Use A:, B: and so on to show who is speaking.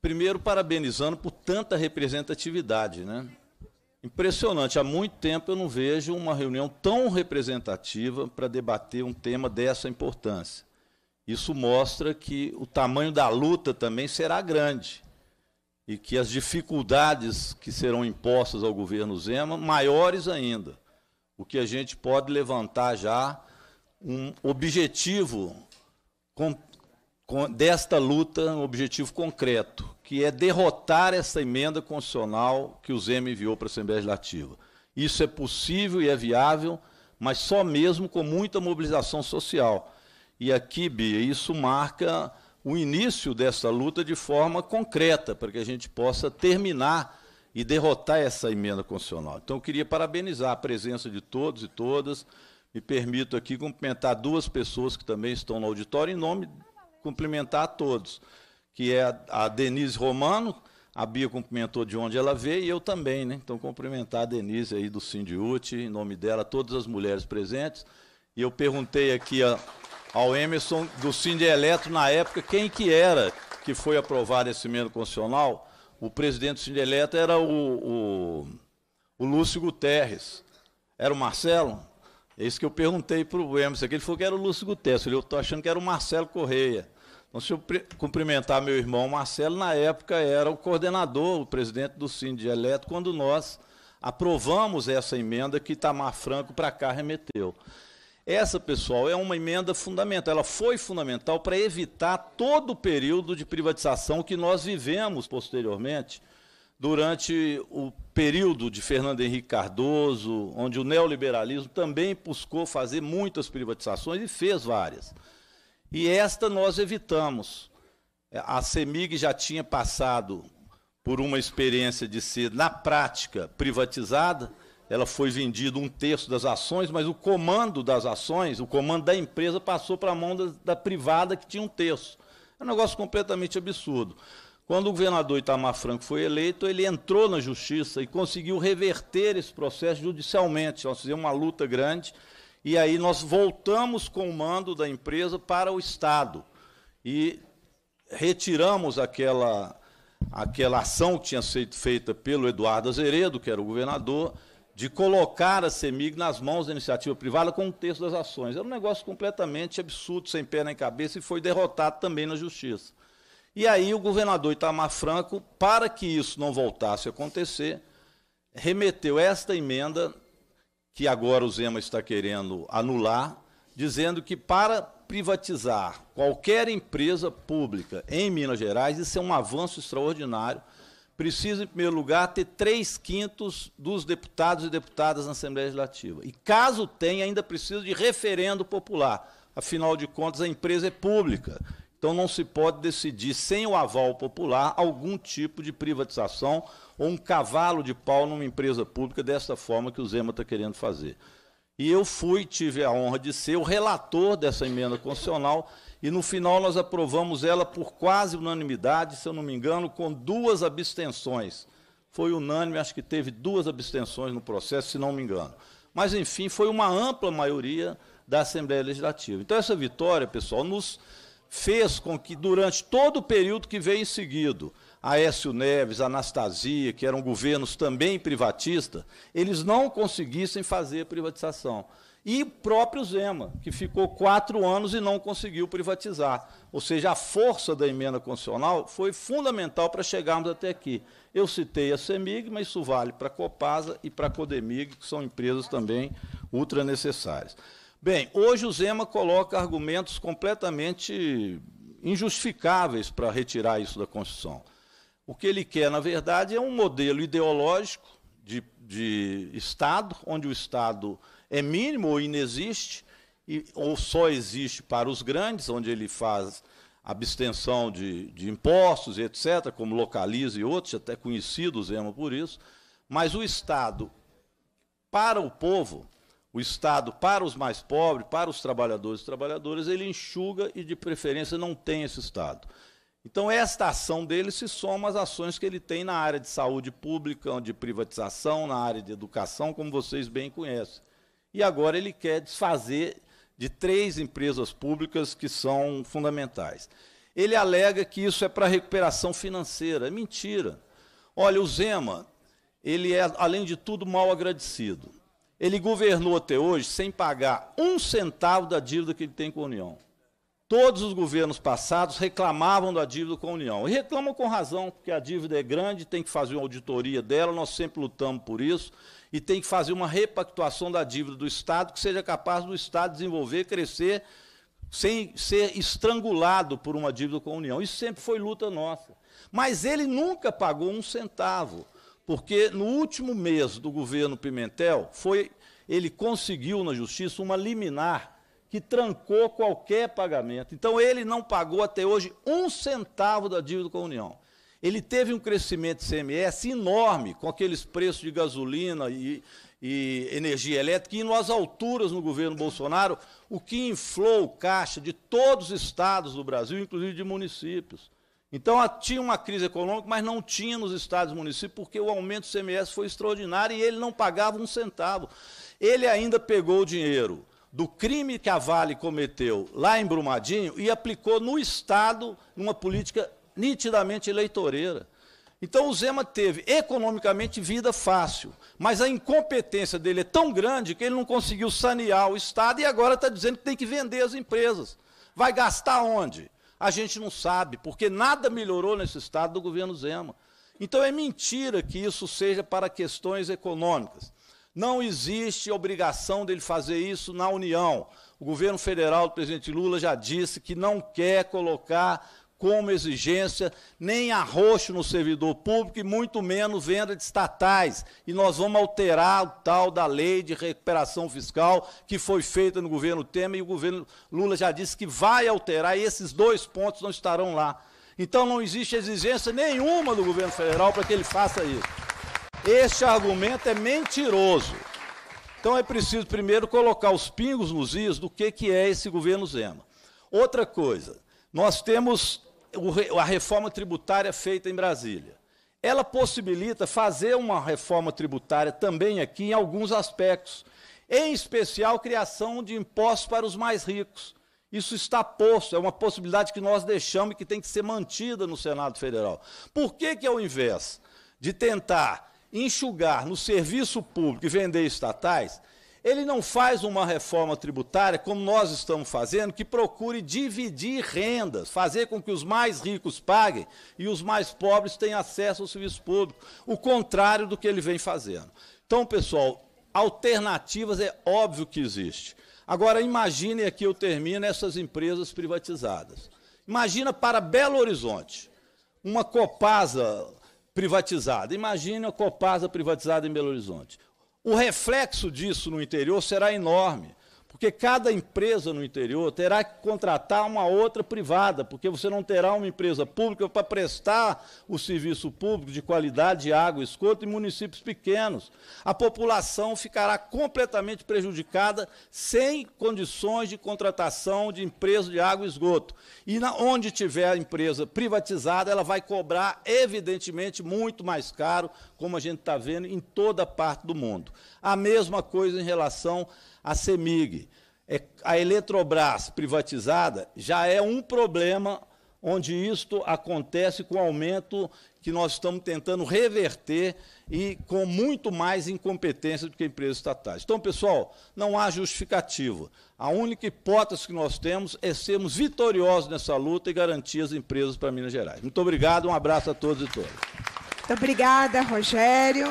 A: Primeiro, parabenizando por tanta representatividade. Né? Impressionante, há muito tempo eu não vejo uma reunião tão representativa para debater um tema dessa importância. Isso mostra que o tamanho da luta também será grande e que as dificuldades que serão impostas ao governo Zema maiores ainda. O que a gente pode levantar já um objetivo com desta luta um objetivo concreto, que é derrotar essa emenda constitucional que o Zema enviou para a Assembleia Legislativa. Isso é possível e é viável, mas só mesmo com muita mobilização social. E aqui, Bia, isso marca o início dessa luta de forma concreta, para que a gente possa terminar e derrotar essa emenda constitucional. Então, eu queria parabenizar a presença de todos e todas. Me permito aqui cumprimentar duas pessoas que também estão no auditório, em nome cumprimentar a todos, que é a, Denise Romano, a Bia cumprimentou de onde ela veio e eu também, né? Então, cumprimentar a Denise aí do Sindiute, em nome dela, todas as mulheres presentes. E eu perguntei aqui a, ao Emerson do Sindi Eletro, na época, quem que era que foi aprovado esse emenda constitucional. O presidente do Sindi Eletro era o, o, o, Lúcio Guterres. Era o Marcelo? É isso que eu perguntei para o Emerson. Ele falou que era o Lúcio Guterres. Eu estou achando que era o Marcelo Correia. Então, se eu cumprimentar meu irmão Marcelo, na época era o coordenador, o presidente do Cine de Eletro, quando nós aprovamos essa emenda que Itamar Franco para cá remeteu. Essa, pessoal, é uma emenda fundamental. Ela foi fundamental para evitar todo o período de privatização que nós vivemos posteriormente, durante o período de Fernando Henrique Cardoso, onde o neoliberalismo também buscou fazer muitas privatizações e fez várias. E esta nós evitamos. É, a CEMIG já tinha passado por uma experiência de ser, na prática, privatizada. Ela foi vendida um terço das ações, mas o comando das ações, o comando da empresa, passou para a mão da, da privada, que tinha um terço. É um negócio completamente absurdo. Quando o governador Itamar Franco foi eleito, ele entrou na justiça e conseguiu reverter esse processo judicialmente. Nós fizemos uma luta grande e aí nós voltamos com o mando da empresa para o Estado e retiramos aquela, aquela ação que tinha sido feita pelo Eduardo Azeredo, que era o governador, de colocar a CEMIG nas mãos da iniciativa privada com o texto das ações. Era um negócio completamente absurdo, sem pé nem cabeça, e foi derrotado também na Justiça. E aí o governador Itamar Franco, para que isso não voltasse a acontecer, remeteu esta emenda que agora o Zema está querendo anular, dizendo que para privatizar qualquer empresa pública em Minas Gerais, isso é um avanço extraordinário. Precisa, em primeiro lugar, ter três quintos dos deputados e deputadas na Assembleia Legislativa. E caso tenha, ainda precisa de referendo popular. Afinal de contas, a empresa é pública então não se pode decidir sem o aval popular algum tipo de privatização ou um cavalo de pau numa empresa pública dessa forma que o Zema está querendo fazer. E eu fui, tive a honra de ser o relator dessa emenda constitucional e no final nós aprovamos ela por quase unanimidade, se eu não me engano, com duas abstenções. Foi unânime, acho que teve duas abstenções no processo, se não me engano. Mas, enfim, foi uma ampla maioria da Assembleia Legislativa. Então, essa vitória, pessoal, nos fez com que, durante todo o período que veio em seguido, Aécio Neves, Anastasia, que eram governos também privatistas, eles não conseguissem fazer privatização. E o próprio Zema, que ficou quatro anos e não conseguiu privatizar. Ou seja, a força da emenda constitucional foi fundamental para chegarmos até aqui. Eu citei a CEMIG, mas isso vale para a Copasa e para a Codemig, que são empresas também ultra necessárias. Bem, hoje o Zema coloca argumentos completamente injustificáveis para retirar isso da Constituição. O que ele quer, na verdade, é um modelo ideológico de, de Estado, onde o Estado é mínimo ou inexiste, e, ou só existe para os grandes, onde ele faz abstenção de, de impostos, etc., como localiza e outros, até conhecido o Zema por isso. Mas o Estado, para o povo, o Estado, para os mais pobres, para os trabalhadores e trabalhadoras, ele enxuga e, de preferência, não tem esse Estado. Então, esta ação dele se soma às ações que ele tem na área de saúde pública, de privatização, na área de educação, como vocês bem conhecem. E agora ele quer desfazer de três empresas públicas que são fundamentais. Ele alega que isso é para recuperação financeira. É mentira. Olha, o Zema, ele é, além de tudo, mal agradecido. Ele governou até hoje sem pagar um centavo da dívida que ele tem com a União. Todos os governos passados reclamavam da dívida com a União. E reclamam com razão, porque a dívida é grande, tem que fazer uma auditoria dela, nós sempre lutamos por isso, e tem que fazer uma repactuação da dívida do Estado, que seja capaz do Estado desenvolver, crescer, sem ser estrangulado por uma dívida com a União. Isso sempre foi luta nossa. Mas ele nunca pagou um centavo porque no último mês do governo Pimentel, foi ele conseguiu na justiça uma liminar que trancou qualquer pagamento. Então ele não pagou até hoje um centavo da dívida com a União. Ele teve um crescimento de CMS enorme com aqueles preços de gasolina e, e energia elétrica indo às alturas no governo Bolsonaro, o que inflou o caixa de todos os estados do Brasil, inclusive de municípios. Então tinha uma crise econômica, mas não tinha nos estados e municípios, porque o aumento do CMS foi extraordinário e ele não pagava um centavo. Ele ainda pegou o dinheiro do crime que a Vale cometeu lá em Brumadinho e aplicou no Estado uma política nitidamente eleitoreira. Então o Zema teve economicamente vida fácil, mas a incompetência dele é tão grande que ele não conseguiu sanear o Estado e agora está dizendo que tem que vender as empresas. Vai gastar onde? a gente não sabe, porque nada melhorou nesse Estado do governo Zema. Então é mentira que isso seja para questões econômicas. Não existe obrigação dele fazer isso na União. O governo federal do presidente Lula já disse que não quer colocar como exigência, nem arroxo no servidor público e muito menos venda de estatais. E nós vamos alterar o tal da lei de recuperação fiscal que foi feita no governo Temer e o governo Lula já disse que vai alterar e esses dois pontos não estarão lá. Então não existe exigência nenhuma do governo federal para que ele faça isso. Este argumento é mentiroso. Então é preciso primeiro colocar os pingos nos is do que, que é esse governo Zema. Outra coisa, nós temos a reforma tributária feita em Brasília. Ela possibilita fazer uma reforma tributária também aqui em alguns aspectos, em especial criação de impostos para os mais ricos. Isso está posto, é uma possibilidade que nós deixamos e que tem que ser mantida no Senado Federal. Por que, que ao invés de tentar enxugar no serviço público e vender estatais, ele não faz uma reforma tributária como nós estamos fazendo, que procure dividir rendas, fazer com que os mais ricos paguem e os mais pobres tenham acesso ao serviço público, o contrário do que ele vem fazendo. Então, pessoal, alternativas é óbvio que existe. Agora imagine aqui eu termino essas empresas privatizadas. Imagina para Belo Horizonte, uma Copasa privatizada. Imagina a Copasa privatizada em Belo Horizonte. O reflexo disso no interior será enorme. Porque cada empresa no interior terá que contratar uma outra privada, porque você não terá uma empresa pública para prestar o serviço público de qualidade de água, esgoto em municípios pequenos. A população ficará completamente prejudicada sem condições de contratação de empresa de água e esgoto. E na, onde tiver a empresa privatizada, ela vai cobrar, evidentemente, muito mais caro, como a gente está vendo em toda parte do mundo. A mesma coisa em relação a CEMIG, é, a Eletrobras privatizada, já é um problema onde isto acontece com o aumento que nós estamos tentando reverter e com muito mais incompetência do que empresas estatais. Então, pessoal, não há justificativa. A única hipótese que nós temos é sermos vitoriosos nessa luta e garantir as empresas para Minas Gerais. Muito obrigado, um abraço a todos e todas. Muito obrigada, Rogério.